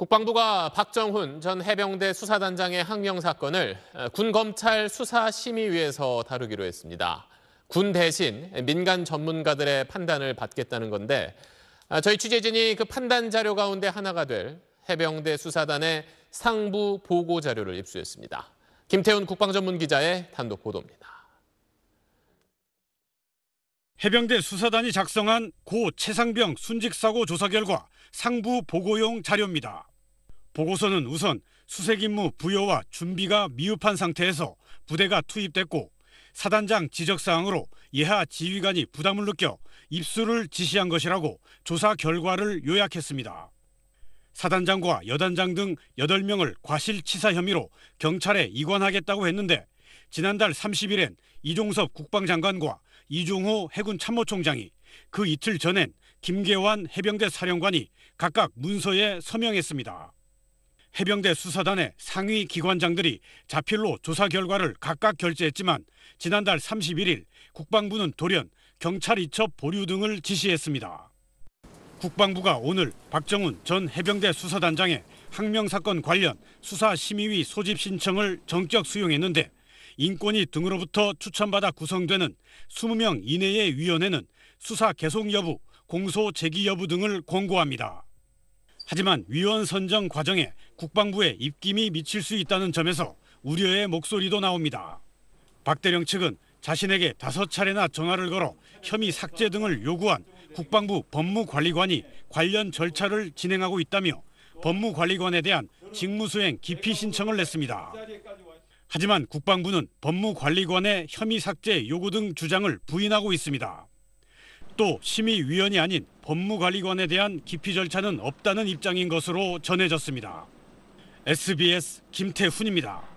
국방부가 박정훈 전 해병대 수사단장의 항명 사건을 어, 군검찰 수사심의위에서 다루기로 했습니다. 군 대신 민간 전문가들의 판단을 받겠다는 건데 어, 저희 취재진이 그 판단 자료 가운데 하나가 될 해병대 수사단의 상부 보고 자료를 입수했습니다. 김태훈 국방전문기자의 단독 보도입니다. 해병대 수사단이 작성한 고 최상병 순직사고 조사 결과 상부 보고용 자료입니다. 보고서는 우선 수색 임무 부여와 준비가 미흡한 상태에서 부대가 투입됐고 사단장 지적사항으로 예하 지휘관이 부담을 느껴 입수를 지시한 것이라고 조사 결과를 요약했습니다. 사단장과 여단장 등 8명을 과실치사 혐의로 경찰에 이관하겠다고 했는데 지난달 30일엔 이종섭 국방장관과 이종호 해군 참모총장이 그 이틀 전엔 김계환 해병대 사령관이 각각 문서에 서명했습니다. 해병대 수사단의 상위 기관장들이 자필로 조사 결과를 각각 결재했지만 지난달 31일 국방부는 돌연 경찰 이첩 보류 등을 지시했습니다. 국방부가 오늘 박정훈 전 해병대 수사단장의 항명 사건 관련 수사 심의위 소집 신청을 전격 수용했는데 인권위 등으로부터 추천받아 구성되는 20명 이내의 위원회는 수사 개속 여부, 공소 제기 여부 등을 권고합니다. 하지만 위원 선정 과정에 국방부의 입김이 미칠 수 있다는 점에서 우려의 목소리도 나옵니다. 박 대령 측은 자신에게 다섯 차례나 전화를 걸어 혐의 삭제 등을 요구한 국방부 법무관리관이 관련 절차를 진행하고 있다며 법무관리관에 대한 직무수행 기피 신청을 냈습니다. 하지만 국방부는 법무관리관의 혐의 삭제 요구 등 주장을 부인하고 있습니다. 또 심의위원이 아닌 법무관리관에 대한 기피 절차는 없다는 입장인 것으로 전해졌습니다. SBS 김태훈입니다.